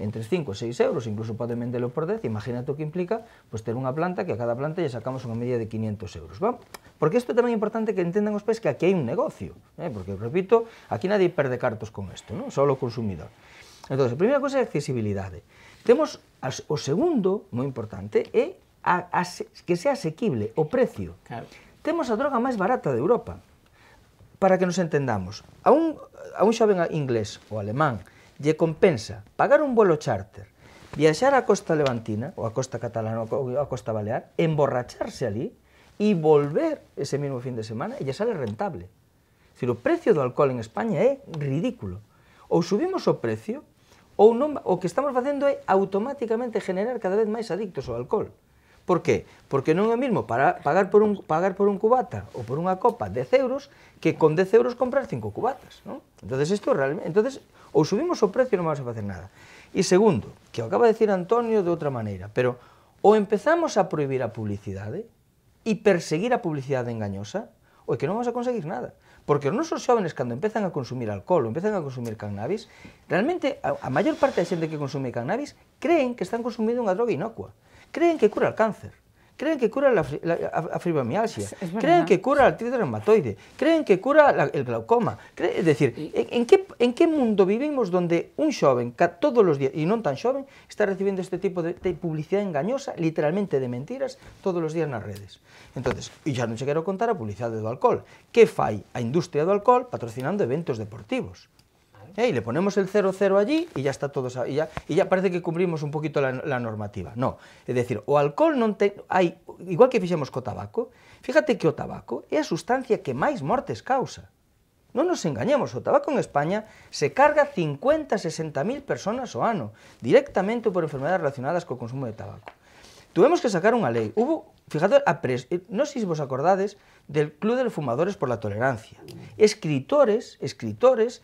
entre 5 e 6 euros, incluso pode vendelo por 10, imagínate o que implica pues, ter unha planta que a cada planta lle sacamos unha media de 500 euros. ¿va? Porque isto tamén é importante que entendan os pais que aquí hai un negocio, eh? porque, repito, aquí nadie perde cartos con isto, ¿no? só o consumidor. Entón, a primeira cousa é a accesibilidade. Temos as, o segundo, moi importante, é a, a, que sea asequible o precio. Claro. Temos a droga máis barata de Europa. Para que nos entendamos, a un, a un xoven inglés ou alemán lle compensa pagar un vuelo charter, viaxar á costa levantina, ou á costa catalana, ou á costa balear, emborracharse ali e volver ese mismo fin de semana e lle sale rentable. Se o precio do alcohol en España é ridículo. Ou subimos o precio, ou non, o que estamos facendo é automáticamente generar cada vez máis adictos ao alcohol. Por que? Porque non é o mesmo para pagar por un, pagar por un cubata ou por unha copa 10 euros que con 10 euros comprar 5 cubatas. Non? Entonces, isto realmente... Entonces, ou subimos o precio non vamos a facer nada. E segundo, que o acaba de decir Antonio de outra maneira, pero ou empezamos a prohibir a publicidade e perseguir a publicidade engañosa, ou que non vamos a conseguir nada. Porque os nosos xóvenes, cando empezan a consumir alcohol, empezan a consumir cannabis, realmente a, a maior parte da xente que consume cannabis creen que están consumindo unha droga inocua creen que cura el cáncer, creen que cura la, la, la fibromialgia, creen que cura la artritis reumatoide, creen que cura la, el glaucoma. Creen, es decir, ¿en, en, qué, ¿en, qué, mundo vivimos donde un joven, todos los días, y no tan joven, está recibiendo este tipo de, de, publicidad engañosa, literalmente de mentiras, todos los días nas redes? Entonces, e xa non che quero contar a publicidade do alcohol. Que fai a industria do alcohol patrocinando eventos deportivos? ¿eh? y le ponemos el 00 allí y ya está todo, y ya, y ya parece que cumplimos un poquito la, la normativa. No, es decir, o alcohol non ten, hai, igual que fixemos co tabaco, fíjate que o tabaco é a sustancia que máis mortes causa. Non nos engañemos, o tabaco en España se carga 50, 60 mil personas o ano, directamente por enfermedades relacionadas co consumo de tabaco. Tuvemos que sacar unha lei. Hubo, fíjate, a pres, eh, non sei se vos acordades del Club de Fumadores por la Tolerancia. Escritores, escritores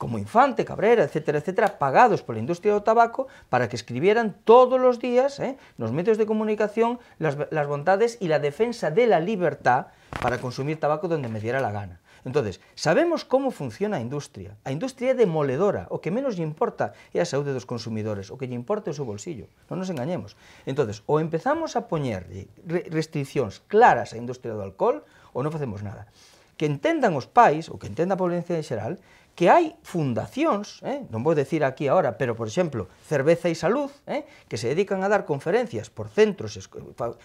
como Infante, Cabrera, etcétera, etcétera, pagados pola industria do tabaco para que escribieran todos os días eh, nos medios de comunicación las, las bondades y la defensa de la libertad para consumir tabaco donde me diera la gana. Entonces, sabemos como funciona a industria. A industria é demoledora, o que menos lle importa é a saúde dos consumidores, o que lle importa é o seu bolsillo, non nos engañemos. Entonces, ou empezamos a poñerlle restriccións claras á industria do alcohol, ou non facemos nada. Que entendan os pais, ou que entenda a población en xeral, que hai fundacións, eh, non vou decir aquí agora, pero, por exemplo, Cerveza e Salud, eh, que se dedican a dar conferencias por centros,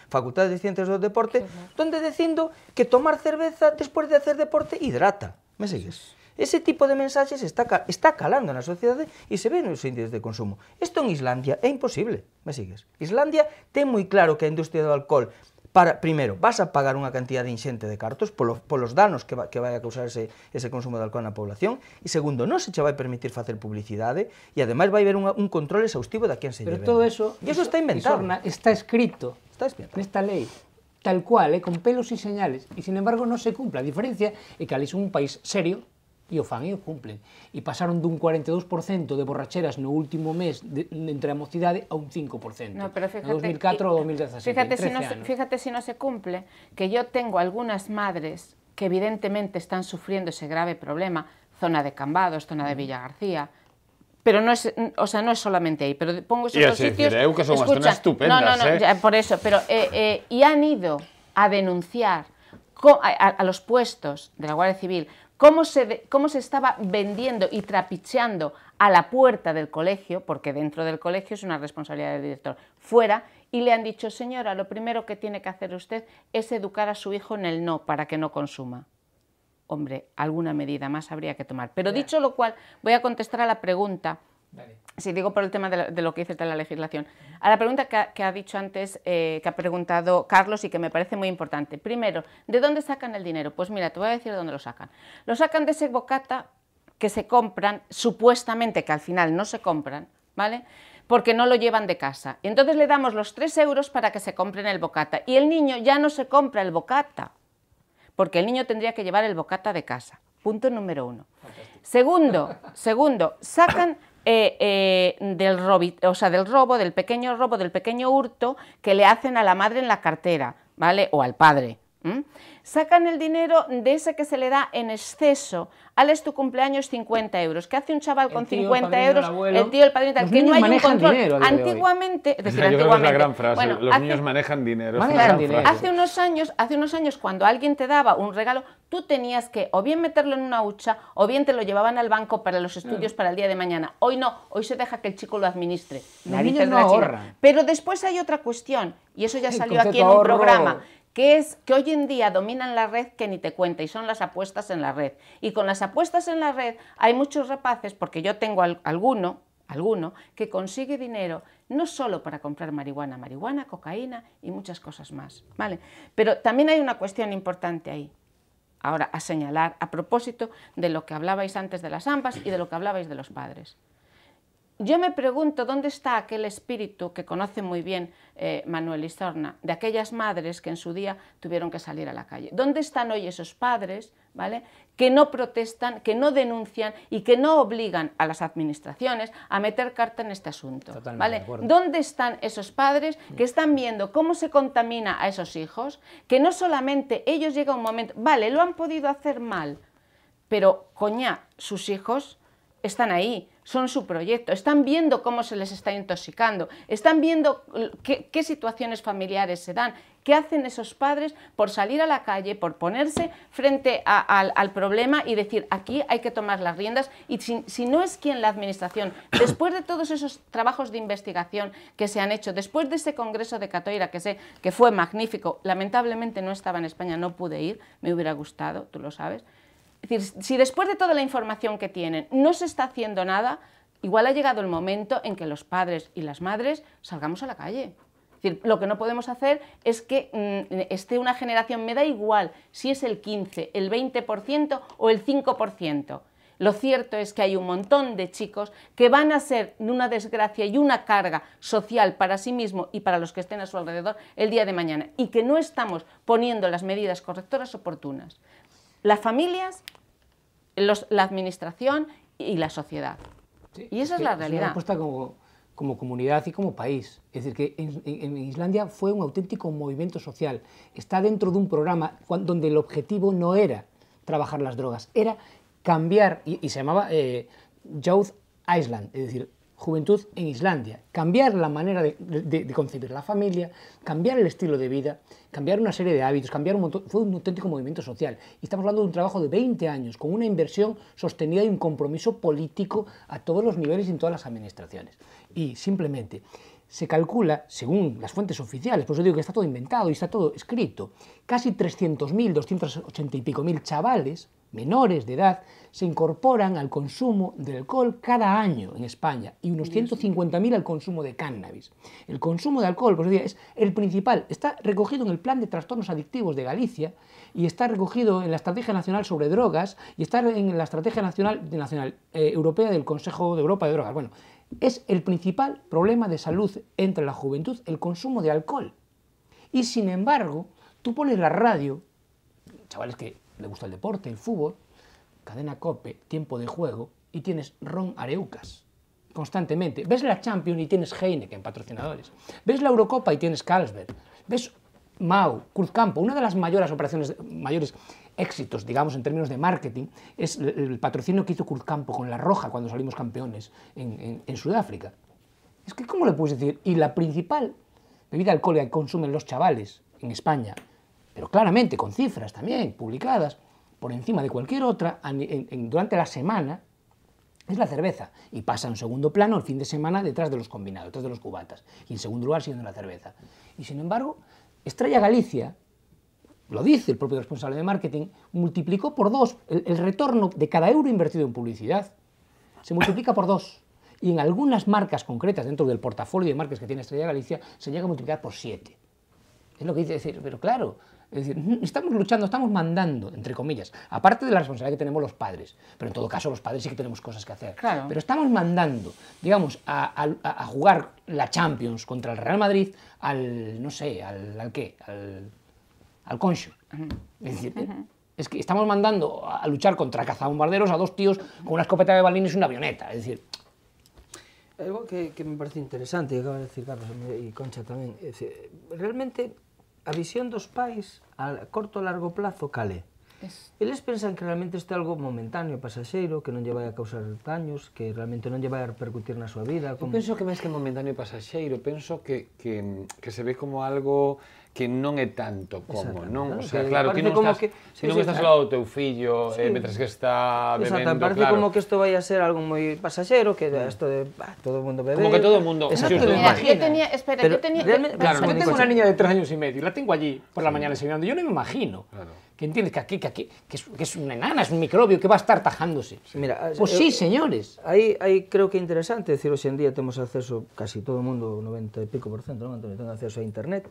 facultades de ciencias do deporte, donde dicindo que tomar cerveza despois de hacer deporte hidrata. Me segues? Ese tipo de mensaxes está, está calando na sociedade e se ve nos índices de consumo. Isto en Islandia é imposible, me sigues? Islandia ten moi claro que a industria do alcohol para, primeiro, vas a pagar unha cantidad de inxente de cartos polo, polos danos que, va, que vai a causar ese, ese consumo de alcohol na población, e segundo, non se che vai permitir facer publicidade, e ademais vai haber un, un control exhaustivo da quen se Pero todo eso, e eso, está inventado. Isorna, está escrito está inventado. nesta lei tal cual, eh, con pelos e señales, e sin embargo non se cumpla. A diferencia é que ali es un país serio, ...y o fan cumplen. y pasaron un 42% de borracheras ...en el último mes de, entre la mocidad... a un 5%. No, pero fíjate, 2004 fíjate si no, Fíjate si no se cumple, que yo tengo algunas madres que evidentemente están sufriendo ese grave problema, zona de Cambados, zona de mm. Villa García, pero no es, o sea, no es solamente ahí, pero pongo esos sitios... que son estupendas, No, no, no, ¿eh? por eso, pero... Eh, eh, y han ido a denunciar a los puestos de la Guardia Civil cómo se, estaba vendiendo y trapicheando a la puerta del colegio, porque dentro del colegio es una responsabilidad del director, fuera, y le han dicho, señora, lo primero que tiene que hacer usted es educar a su hijo en el no para que no consuma. Hombre, alguna medida más habría que tomar. Pero dicho lo cual, voy a contestar a la pregunta Sí, digo por el tema de, lo que dice la legislación. A la pregunta que ha, dicho antes, eh, que ha preguntado Carlos y que me parece muy importante. Primero, ¿de dónde sacan el dinero? Pues mira, te voy a decir de dónde lo sacan. Lo sacan de ese bocata que se compran, supuestamente que al final no se compran, ¿vale? porque no lo llevan de casa. Entonces le damos los tres euros para que se compren el bocata. Y el niño ya no se compra el bocata, porque el niño tendría que llevar el bocata de casa. Punto número uno. Segundo, segundo, sacan Eh, eh, del, o sea, del robo, del pequeño robo, del pequeño hurto que le hacen a la madre en la cartera, ¿vale? O al padre, Sacan el dinero de ese que se le da en exceso. Al es tu cumpleaños 50 euros. ¿Qué hace un chaval con 50 euros? El, tío, el padrino, tal. Que no hay un control. Antiguamente, Yo Creo la gran frase. los niños manejan dinero. Hace unos años, hace unos años, cuando alguien te daba un regalo, tú tenías que o bien meterlo en una hucha o bien te lo llevaban al banco para los estudios para el día de mañana. Hoy no, hoy se deja que el chico lo administre. Pero después hay otra cuestión, y eso ya salió aquí en un programa que es que hoy en día dominan la red que ni te cuenta y son las apuestas en la red. Y con las apuestas en la red hay muchos rapaces, porque yo tengo alguno, alguno, que consigue dinero no solo para comprar marihuana, marihuana, cocaína y muchas cosas más, Pero también hay una cuestión importante ahí. Ahora, a señalar a propósito de lo que hablabais antes de las ambas y de lo que hablabais de los padres yo me pregunto dónde está aquel espíritu que conoce muy bien eh, Manuel Izorna, de aquellas madres que en su día tuvieron que salir a la calle. ¿Dónde están hoy esos padres ¿vale? que no protestan, que no denuncian y que no obligan a las administraciones a meter carta en este asunto? Totalmente ¿Dónde están esos padres que mm. están viendo cómo se contamina a esos hijos? Que no solamente ellos llega un momento, vale, lo han podido hacer mal, pero coña, sus hijos están ahí son su proyecto, están viendo cómo se les está intoxicando, están viendo qué, situaciones familiares se dan, ¿Qué hacen esos padres por salir a la calle, por ponerse frente al, problema y decir, aquí hay que tomar las riendas? Y si, si, no es quien la Administración, después de todos esos trabajos de investigación que se han hecho, después de ese Congreso de Catoira, que sé que fue magnífico, lamentablemente no estaba en España, no pude ir, me hubiera gustado, tú lo sabes, si después de toda la información que tienen no se está haciendo nada, igual ha llegado el momento en que los padres y las madres salgamos a la calle. lo que no podemos hacer es que mm, esté una generación, me da igual si es el 15, el 20% o el 5%. Lo cierto es que hay un montón de chicos que van a ser una desgracia y una carga social para sí mismo y para los que estén a su alrededor el día de mañana y que no estamos poniendo las medidas correctoras oportunas las familias, la administración y la sociedad. y esa es, la realidad. Es como, como, comunidad y como país. Es decir, que en, Islandia fue un auténtico movimiento social. Está dentro de un programa donde el objetivo no era trabajar las drogas, era cambiar, y, se llamaba eh, Youth Island, es decir, Juventud en Islandia, cambiar la manera de, concebir la familia, cambiar el estilo de vida, cambiar una serie de hábitos, cambiar un fue un auténtico movimiento social. Y estamos hablando de un trabajo de 20 años, con una inversión sostenida y un compromiso político a todos los niveles y en todas las administraciones. Y simplemente se calcula, según las fuentes oficiales, por eso digo que está todo inventado y está todo escrito, casi 300.000, 280 y pico mil chavales menores de edad se incorporan al consumo de alcohol cada año en España y unos 150.000 al consumo de cannabis. El consumo de alcohol, por decir, es el principal. Está recogido en el Plan de Trastornos Adictivos de Galicia y está recogido en la Estrategia Nacional sobre Drogas y está en la Estrategia Nacional, eh, Europea del Consejo de Europa de Drogas. Bueno, es el principal problema de salud entre la juventud, el consumo de alcohol. Y sin embargo, tú pones la radio, chavales que le gusta el deporte, el fútbol, cadena cope, tiempo de juego, y tienes Ron Areucas constantemente. Ves la Champions y tienes Heineken, patrocinadores. Ves la Eurocopa y tienes Carlsberg. Ves Mau, Cruzcampo, una de las mayores operaciones, mayores éxitos, digamos, en términos de marketing, es el, patrocinio que hizo Cruzcampo con La Roja cuando salimos campeones en Sudáfrica. Es que, ¿cómo le puedes decir? Y la principal bebida alcohólica que consumen los chavales en España pero claramente con cifras también publicadas por encima de cualquier otra durante la semana, es la cerveza. Y pasa en segundo plano el fin de semana detrás de los combinados, detrás de los cubatas. Y en segundo lugar siendo la cerveza. Y sin embargo, Estrella Galicia, lo dice el propio responsable de marketing, multiplicó por dos el, el retorno de cada euro invertido en publicidad. Se multiplica por dos. Y en algunas marcas concretas, dentro del portafolio de marcas que tiene Estrella Galicia, se llega a multiplicar por siete. Es lo que dice decir, pero claro, es decir, mm, estamos luchando, estamos mandando, entre comillas, aparte de la responsabilidad que tenemos los padres, pero en todo caso los padres sí que tenemos cosas que hacer. Pero estamos mandando, digamos, a, jugar la Champions contra el Real Madrid al, no sé, al, qué, al, al Es que estamos mandando a luchar contra cazabombarderos a dos tíos con una escopeta de balines y una avioneta. Es decir, algo que, me parece interesante, y acaba de decir Carlos y Concha también, es, realmente a visión dos pais a corto e largo plazo cal é? Eles pensan que realmente isto é algo momentáneo, pasaxeiro, que non lle vai a causar daños, que realmente non lle vai a repercutir na súa vida. Como... Eu penso que máis que momentáneo e pasaxeiro, penso que, que, que se ve como algo que non é tanto como, non? O sea, claro, que non estás, que, sí, non sí, estás claro. ao teu fillo, eh, sí. eh, metres que está bebendo, Exacto, parece claro. como que isto vai a ser algo moi pasaxero, que isto de bah, todo o mundo bebe. Como que todo o mundo, Exacto, justo, mira, imagina. yo tenía, espera, Pero, yo tenía... Realmente, claro, yo tengo una niña de tres años y medio, la tengo allí por la mañana enseñando, yo no me imagino. Claro que entiendes que aquí, que aquí, que es, que es, una enana, es un microbio que va a estar tajándose. Sí. Mira, eh, pues eh, sí, señores. Aí, aí creo que é interesante, decir, hoxe en día temos acceso, casi todo o mundo, 90 e pico por cento, non, Entonces, ten acceso a internet,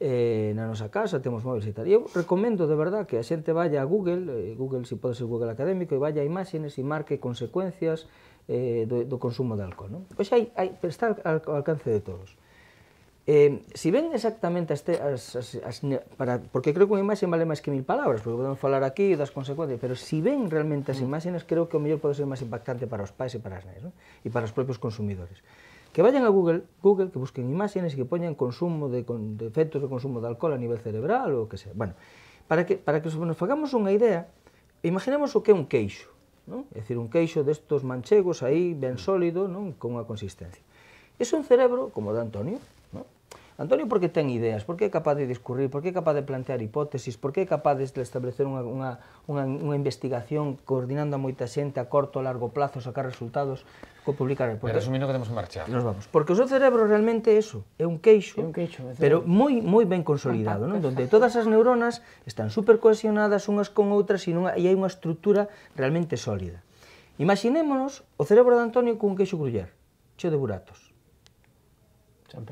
eh, na nosa casa, temos móviles e tal. E eu recomendo, de verdad, que a xente vaya a Google, eh, Google, se pode ser Google Académico, e vaya a imágenes e marque consecuencias eh, do, do consumo de alcohol. Non? Pois hai, hai, está ao alcance de todos. Eh, si ven exactamente as, as, as, as para, porque creo que unha imaxe vale máis que mil palabras, porque podemos falar aquí das consecuencias, pero si ven realmente as mm. imaxes, creo que o mellor pode ser máis impactante para os pais e para as nais, non? e para os propios consumidores que vayan a Google, Google que busquen imágenes y que poñan consumo de, con, de efectos de consumo de alcohol a nivel cerebral ou que sea. Bueno, para que, para que nos fagamos unha idea, imaginemos o que é un queixo, non? É dicir, un queixo destos manchegos aí ben sólido, non? Con unha consistencia. Iso un cerebro, como o de Antonio, Antonio porque ten ideas, porque é capaz de discurrir, porque é capaz de plantear hipótesis, porque é capaz de establecer unha, unha, unha, unha investigación coordinando a moita xente a corto, a largo plazo, sacar resultados, co publicar reportes. Resumindo que temos que marchar. Nos vamos. Porque o seu cerebro realmente é eso, é un queixo, é un queixo é pero moi moi ben consolidado, non? Donde todas as neuronas están super cohesionadas unhas con outras e, nunha, e hai unha estrutura realmente sólida. Imaginémonos o cerebro de Antonio cun queixo gruller, cheo de buratos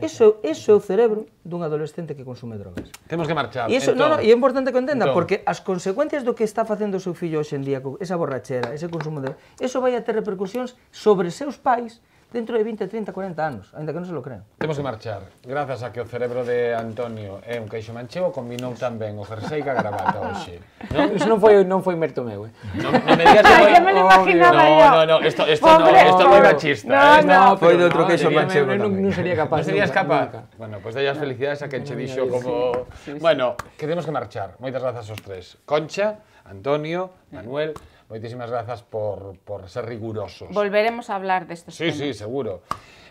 Eso, eso é o cerebro dun adolescente que consume drogas. Temos que marchar. E, eso, entón, no, no, entón. e é importante que entenda, entón. porque as consecuencias do que está facendo o seu fillo hoxe en día, esa borrachera, ese consumo de... Eso vai a ter repercusións sobre seus pais, dentro de 20, 30, 40 anos, aínda que non se lo crean. Temos que marchar. Grazas a que o cerebro de Antonio é un queixo manchego, combinou tamén o jersey que a gravata hoxe. Non, iso non foi non foi merto meu, eh. Non, non me digas que foi. Ay, me lo imaginaba no, yo. no, no, isto isto Hombre, no, isto moi machista. No, eh, no, no, foi de outro queixo no, manchego tamén. non sería capaz. Non serías capaz. Nunca. Bueno, pois pues ellas felicidades a quen che dixo como sí, sí, Bueno, que temos que marchar. Moitas grazas aos tres. Concha, Antonio, Manuel, Muchísimas gracias por, ser rigurosos. Volveremos a hablar de estos sí, Sí, sí, seguro.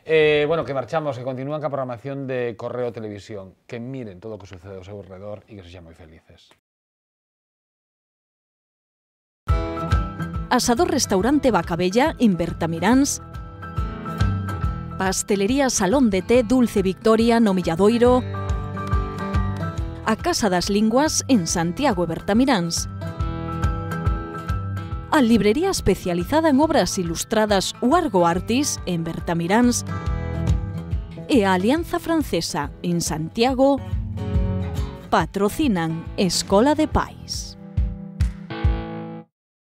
Eh, bueno, que marchamos, que con la programación de Correo Televisión, que miren todo lo que sucede a su alrededor y que se sean muy felices. Asador Restaurante Bacabella, en Bertamirans, Pastelería Salón de Té Dulce Victoria, Nomilladoiro, a Casa das Linguas, en Santiago Bertamirans... a librería especializada en obras ilustradas Wargo Artis en Bertamiráns e a Alianza Francesa en Santiago patrocinan Escola de Pais.